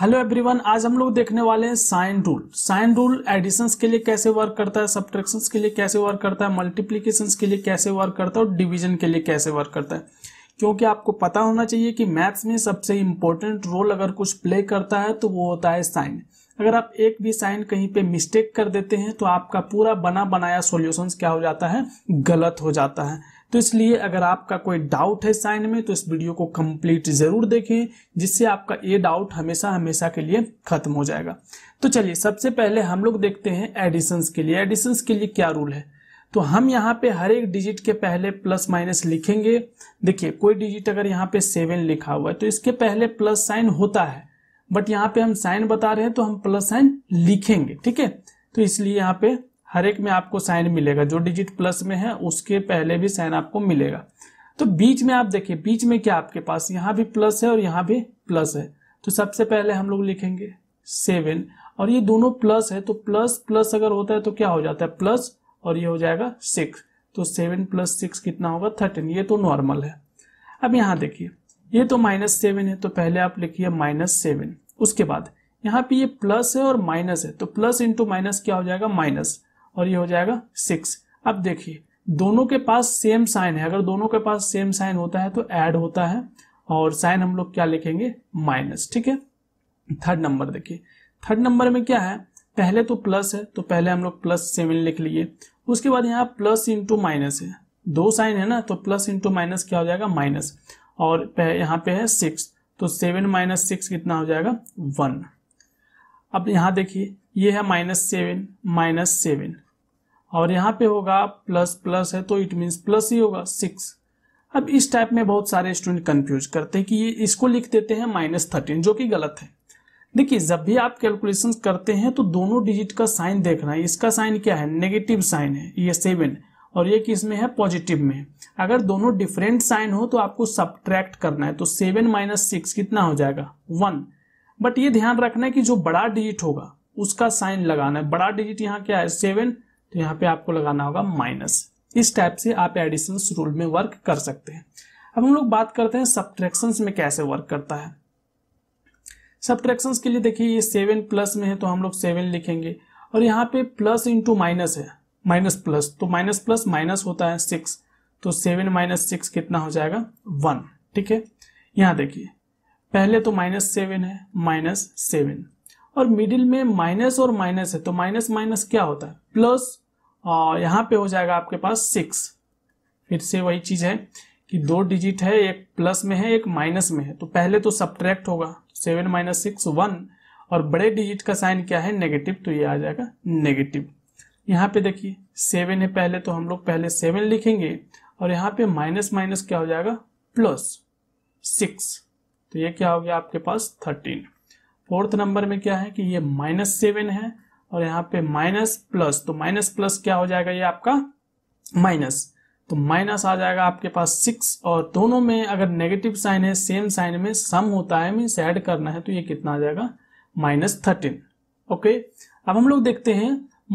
hello everyone आज हम लोग देखने वाले हैं sign rule sign rule addition के लिए कैसे वर्क करता है सब्ट्रैक्शन के लिए कैसे वर्क करता है मल्टीप्लीकेशन के लिए कैसे वर्क करता है और डिवीजन के लिए कैसे वर्क करता है क्योंकि आपको पता होना चाहिए कि मैथ्स में सबसे इम्पोर्टेंट रोल अगर कुछ प्ले करता है तो वो होता है साइन अगर आप एक भी साइन कहीं पर मिस्टेक कर देते हैं तो आपका पूरा बना बनाया सोल्यूशन क्या हो जाता है गलत हो जाता है तो इसलिए अगर आपका कोई डाउट है साइन में तो इस वीडियो को कंप्लीट जरूर देखें जिससे आपका ये डाउट हमेशा हमेशा के लिए खत्म हो जाएगा तो चलिए सबसे पहले हम लोग देखते हैं एडिशंस के लिए एडिशंस के लिए क्या रूल है तो हम यहाँ पे हर एक डिजिट के पहले प्लस माइनस लिखेंगे देखिए कोई डिजिट अगर यहाँ पे सेवन लिखा हुआ है तो इसके पहले प्लस साइन होता है बट यहाँ पे हम साइन बता रहे हैं तो हम प्लस साइन लिखेंगे ठीक है तो इसलिए यहाँ पे हर एक में आपको साइन मिलेगा जो डिजिट प्लस में है उसके पहले भी साइन आपको मिलेगा तो बीच में आप देखिए बीच में क्या आपके पास यहाँ भी प्लस है और यहाँ भी प्लस है तो सबसे पहले हम लोग लिखेंगे सेवन और ये दोनों प्लस है तो प्लस प्लस अगर होता है तो क्या हो जाता है प्लस और ये हो जाएगा सिक्स तो सेवन प्लस सिक्स कितना होगा थर्टीन ये तो नॉर्मल है अब यहाँ देखिए ये तो माइनस सेवन है तो पहले आप लिखिए माइनस सेवन उसके बाद यहाँ पे ये प्लस है और माइनस है तो प्लस इंटू माइनस क्या हो जाएगा माइनस और ये हो जाएगा सिक्स अब देखिए दोनों के पास सेम साइन है अगर दोनों के पास सेम साइन होता है तो एड होता है और साइन हम लोग क्या लिखेंगे माइनस ठीक है थर्ड नंबर देखिए थर्ड नंबर में क्या है पहले तो प्लस है तो पहले हम लोग प्लस सेवन लिख लिए उसके बाद यहाँ प्लस इंटू माइनस है दो साइन है ना तो प्लस इंटू माइनस क्या हो जाएगा माइनस और यहाँ पे है सिक्स तो सेवन माइनस सिक्स कितना हो जाएगा वन अब यहाँ देखिए ये है माइनस सेवन माइनस सेवन और यहाँ पे होगा प्लस प्लस है तो इट मीन्स प्लस ही होगा सिक्स अब इस टाइप में बहुत सारे स्टूडेंट कंफ्यूज करते हैं कि ये इसको लिख देते हैं माइनस थर्टीन जो कि गलत है देखिए जब भी आप कैलकुलेशन करते हैं तो दोनों डिजिट का साइन देखना है इसका साइन क्या है नेगेटिव साइन है ये सेवन और ये किस में है पॉजिटिव में अगर दोनों डिफरेंट साइन हो तो आपको सब्ट्रैक्ट करना है तो सेवन माइनस सिक्स कितना हो जाएगा वन बट ये ध्यान रखना है कि जो बड़ा डिजिट होगा उसका साइन लगाना है बड़ा डिजिट यहाँ क्या है सेवन तो यहाँ पे आपको लगाना होगा माइनस इस टाइप से आप एडिशन रूल में वर्क कर सकते हैं अब हम लोग बात करते हैं सब्ट्रैक्शन में कैसे वर्क करता है सब्ट्रैक्शन के लिए देखिए ये सेवन प्लस में है तो हम लोग सेवन लिखेंगे और यहाँ पे प्लस इंटू माइनस है माइनस प्लस तो माइनस प्लस माइनस होता है सिक्स तो सेवन माइनस सिक्स कितना हो जाएगा वन ठीक है यहाँ देखिए पहले तो माइनस सेवन है माइनस सेवन और मिडिल में माइनस और माइनस है तो माइनस माइनस क्या होता है प्लस और यहाँ पे हो जाएगा आपके पास सिक्स फिर से वही चीज है कि दो डिजिट है एक प्लस में है एक माइनस में है तो पहले तो सब्ट्रैक्ट होगा सेवन माइनस सिक्स वन और बड़े डिजिट का साइन क्या है नेगेटिव तो ये आ जाएगा नेगेटिव यहाँ पे देखिए सेवन है पहले तो हम लोग पहले सेवन लिखेंगे और यहाँ पे माइनस माइनस क्या हो जाएगा प्लस सिक्स तो ये क्या हो गया आपके पास थर्टीन फोर्थ नंबर में क्या है कि ये माइनस सेवन है और यहाँ पे माइनस प्लस तो माइनस प्लस क्या हो जाएगा ये आपका माइनस तो माइनस आ जाएगा आपके पास सिक्स और दोनों में अगर नेगेटिव साइन है सेम साइन में सम होता है मीन्स एड करना है तो ये कितना आ जाएगा माइनस थर्टीन ओके अब हम लोग देखते हैं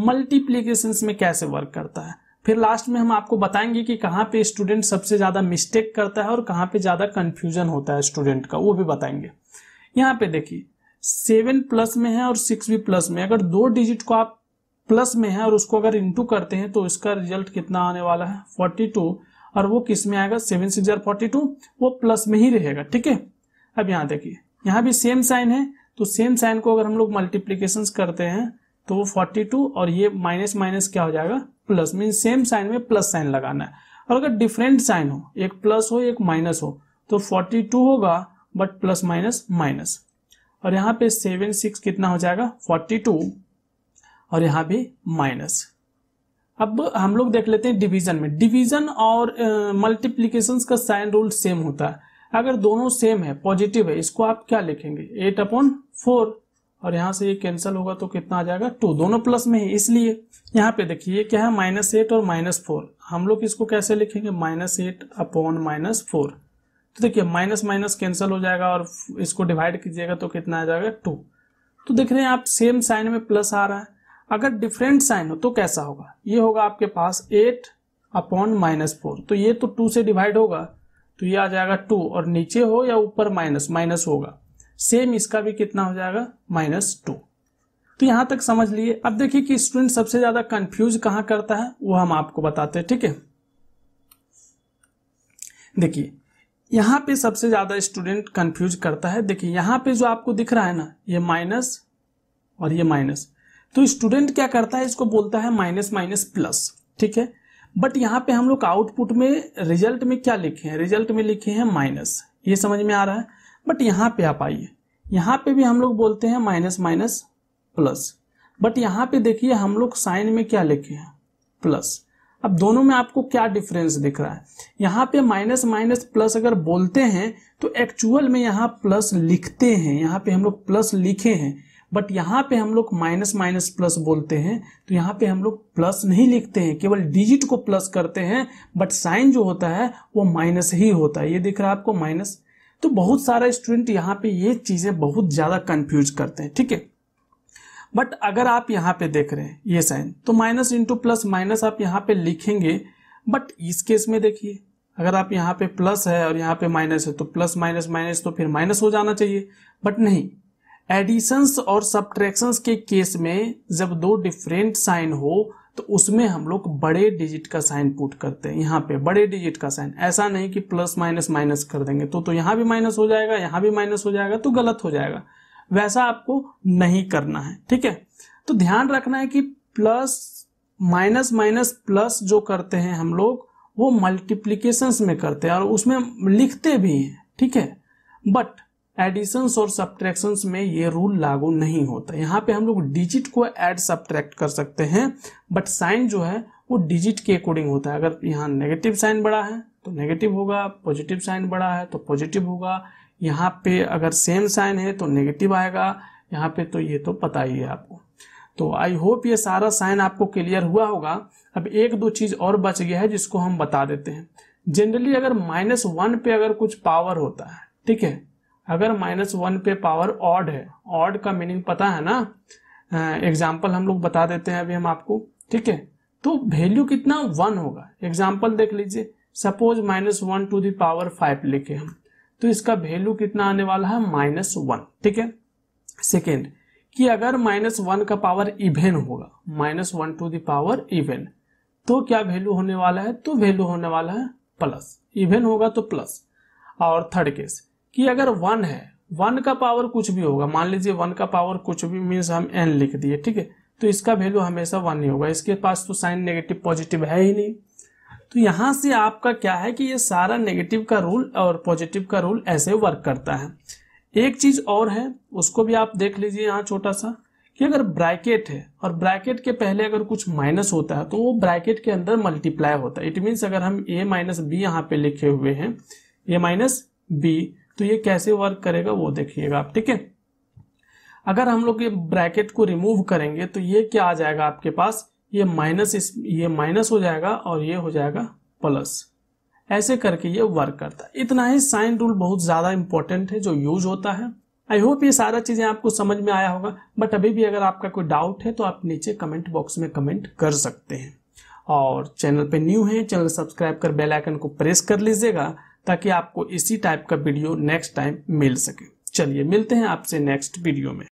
मल्टीप्लीकेशन में कैसे वर्क करता है फिर लास्ट में हम आपको बताएंगे कि कहाँ पे स्टूडेंट सबसे ज़्यादा मिस्टेक करता है और कहाँ पे ज़्यादा कंफ्यूजन होता है स्टूडेंट का वो भी बताएंगे यहाँ पे देखिए सेवन प्लस में है और सिक्स भी प्लस में अगर दो डिजिट को आप प्लस में है और उसको अगर इंटू करते हैं तो इसका रिजल्ट कितना आने वाला है फोर्टी टू और वो किस में आएगा सेवन सिक्स जार फोर्टी टू वो प्लस में ही रहेगा ठीक है अब यहाँ देखिए यहाँ भी सेम साइन है तो सेम साइन को अगर हम लोग मल्टीप्लीकेशन करते हैं तो वो फोर्टी टू और ये माइनस माइनस क्या हो जाएगा प्लस मीन सेम साइन में प्लस साइन लगाना है और अगर डिफरेंट साइन हो एक प्लस हो एक माइनस हो तो फोर्टी टू होगा बट प्लस माइनस माइनस और यहाँ पे सेवन सिक्स कितना हो जाएगा फोर्टी टू और यहाँ भी माइनस अब हम लोग देख लेते हैं डिवीजन में डिवीजन और मल्टीप्लीकेशन uh, का साइन रूल सेम होता है अगर दोनों सेम है पॉजिटिव है इसको आप क्या लिखेंगे एट अपॉन फोर और यहाँ से ये कैंसिल होगा तो कितना आ जाएगा टू दोनों प्लस में है इसलिए यहाँ पे देखिए क्या है माइनस एट और माइनस फोर हम लोग इसको कैसे लिखेंगे minus eight upon minus four तो देखिए माइनस माइनस कैंसिल हो जाएगा और इसको डिवाइड कीजिएगा तो कितना आ जाएगा टू तो देख रहे हैं आप सेम साइन में प्लस आ रहा है अगर डिफरेंट साइन हो तो कैसा होगा ये होगा आपके पास एट अपॉन माइनस फोर तो ये तो टू से डिवाइड होगा तो ये आ जाएगा टू और नीचे हो या ऊपर माइनस माइनस होगा सेम इसका भी कितना हो जाएगा माइनस टू तो यहां तक समझ लिए अब देखिए कि स्टूडेंट सबसे ज्यादा कंफ्यूज कहां करता है वो हम आपको बताते हैं ठीक है देखिए यहाँ पे सबसे ज्यादा स्टूडेंट कंफ्यूज करता है देखिए यहाँ पे जो आपको दिख रहा है ना ये माइनस और ये माइनस तो स्टूडेंट क्या करता है इसको बोलता है माइनस माइनस प्लस ठीक है बट यहाँ पे हम लोग आउटपुट में रिजल्ट में क्या लिखे हैं रिजल्ट में लिखे हैं माइनस ये समझ में आ रहा है बट यहाँ पे आप आइए यहाँ पे भी हम लोग बोलते हैं माइनस माइनस प्लस बट यहाँ पे देखिए हम लोग साइन में क्या लिखे हैं प्लस अब दोनों में आपको क्या डिफरेंस दिख रहा है यहाँ पे माइनस माइनस प्लस अगर बोलते हैं तो एक्चुअल में यहाँ प्लस लिखते हैं यहाँ पे हम लोग प्लस लिखे हैं बट यहाँ पे हम लोग माइनस माइनस प्लस बोलते हैं तो यहाँ पे हम लोग प्लस नहीं लिखते हैं केवल डिजिट को प्लस करते हैं बट साइन जो होता है वो माइनस ही होता है ये दिख रहा है आपको माइनस तो बहुत सारा स्टूडेंट यहाँ पे ये चीजें बहुत ज्यादा कंफ्यूज करते हैं ठीक है बट अगर आप यहाँ पे देख रहे हैं ये साइन तो माइनस इंटू प्लस माइनस आप यहाँ पे लिखेंगे बट इस केस में देखिए अगर आप यहाँ पे प्लस है और यहाँ पे माइनस है तो प्लस माइनस माइनस तो फिर माइनस हो जाना चाहिए बट नहीं एडिशंस और सब्ट्रैक्शंस के केस में जब दो डिफरेंट साइन हो तो उसमें हम लोग बड़े डिजिट का साइन पुट करते हैं यहाँ पे बड़े डिजिट का साइन ऐसा नहीं कि प्लस माइनस माइनस कर देंगे तो तो यहाँ भी माइनस हो जाएगा यहाँ भी माइनस हो जाएगा तो गलत हो जाएगा वैसा आपको नहीं करना है ठीक है तो ध्यान रखना है कि प्लस माइनस माइनस प्लस जो करते हैं हम लोग वो मल्टीप्लीकेशंस में करते हैं और उसमें लिखते भी हैं ठीक है बट एडिशंस और सब्ट्रैक्शंस में ये रूल लागू नहीं होता यहाँ पे हम लोग डिजिट को एड सब्ट्रैक्ट कर सकते हैं बट साइन जो है वो डिजिट के अकॉर्डिंग होता है अगर यहाँ नेगेटिव साइन बड़ा है तो नेगेटिव होगा पॉजिटिव साइन बड़ा है तो पॉजिटिव होगा यहाँ पे अगर सेम साइन है तो नेगेटिव आएगा यहाँ पे तो ये तो पता ही है आपको तो आई होप ये सारा साइन आपको क्लियर हुआ होगा अब एक दो चीज और बच गया है जिसको हम बता देते हैं जनरली अगर माइनस वन पे अगर कुछ पावर होता है ठीक है अगर माइनस वन पे पावर ऑड है ऑड का मीनिंग पता है ना एग्जाम्पल हम लोग बता देते हैं अभी हम आपको ठीक है तो वैल्यू कितना वन होगा एग्जाम्पल देख लीजिए suppose minus one to the power five लिखे हम तो इसका वैल्यू कितना आने वाला है माइनस वन ठीक है सेकेंड कि अगर माइनस वन का पावर इवेन होगा minus one to the power even तो क्या वैल्यू होने वाला है तो वैल्यू होने वाला है प्लस इवेन होगा तो प्लस और थर्ड केस कि अगर वन है वन का पावर कुछ भी होगा मान लीजिए वन का पावर कुछ भी मीन्स हम एन लिख दिए ठीक है तो इसका वैल्यू हमेशा वन ही होगा इसके पास तो साइन नेगेटिव पॉजिटिव है ही नहीं तो यहाँ से आपका क्या है कि ये सारा नेगेटिव का रूल और पॉजिटिव का रूल ऐसे वर्क करता है एक चीज और है उसको भी आप देख लीजिए यहाँ छोटा सा कि अगर ब्रैकेट है और ब्रैकेट के पहले अगर कुछ माइनस होता है तो वो ब्रैकेट के अंदर मल्टीप्लाई होता है इट मीन्स अगर हम ए माइनस बी यहाँ पे लिखे हुए हैं ए माइनस बी तो ये कैसे वर्क करेगा वो देखिएगा आप ठीक है अगर हम लोग ये ब्रैकेट को रिमूव करेंगे तो ये क्या आ जाएगा आपके पास ये माइनस इस ये माइनस हो जाएगा और ये हो जाएगा प्लस ऐसे करके ये वर्क करता है इतना ही साइन रूल बहुत ज़्यादा इंपॉर्टेंट है जो यूज होता है आई होप ये सारा चीज़ें आपको समझ में आया होगा बट अभी भी अगर आपका कोई डाउट है तो आप नीचे कमेंट बॉक्स में कमेंट कर सकते हैं और चैनल पे न्यू है चैनल सब्सक्राइब कर बेल आइकन को प्रेस कर लीजिएगा ताकि आपको इसी टाइप का वीडियो नेक्स्ट टाइम मिल सके चलिए मिलते हैं आपसे नेक्स्ट वीडियो में